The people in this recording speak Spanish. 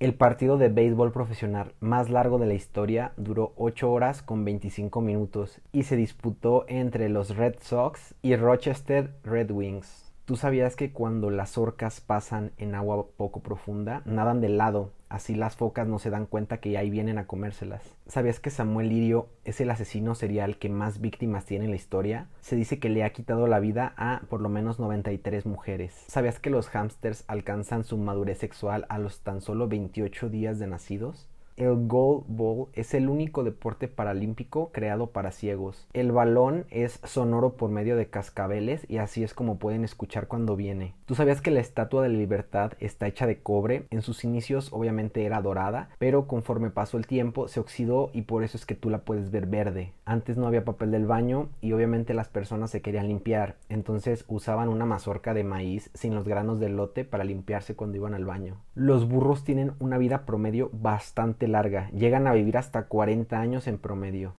El partido de béisbol profesional más largo de la historia duró 8 horas con 25 minutos y se disputó entre los Red Sox y Rochester Red Wings. ¿Tú sabías que cuando las orcas pasan en agua poco profunda, nadan de lado, así las focas no se dan cuenta que ahí vienen a comérselas? ¿Sabías que Samuel Lirio es el asesino serial que más víctimas tiene en la historia? Se dice que le ha quitado la vida a por lo menos 93 mujeres. ¿Sabías que los hámsters alcanzan su madurez sexual a los tan solo 28 días de nacidos? el Gold Bowl es el único deporte paralímpico creado para ciegos. El balón es sonoro por medio de cascabeles y así es como pueden escuchar cuando viene. ¿Tú sabías que la Estatua de la Libertad está hecha de cobre? En sus inicios obviamente era dorada, pero conforme pasó el tiempo se oxidó y por eso es que tú la puedes ver verde. Antes no había papel del baño y obviamente las personas se querían limpiar, entonces usaban una mazorca de maíz sin los granos de lote para limpiarse cuando iban al baño. Los burros tienen una vida promedio bastante larga, llegan a vivir hasta 40 años en promedio.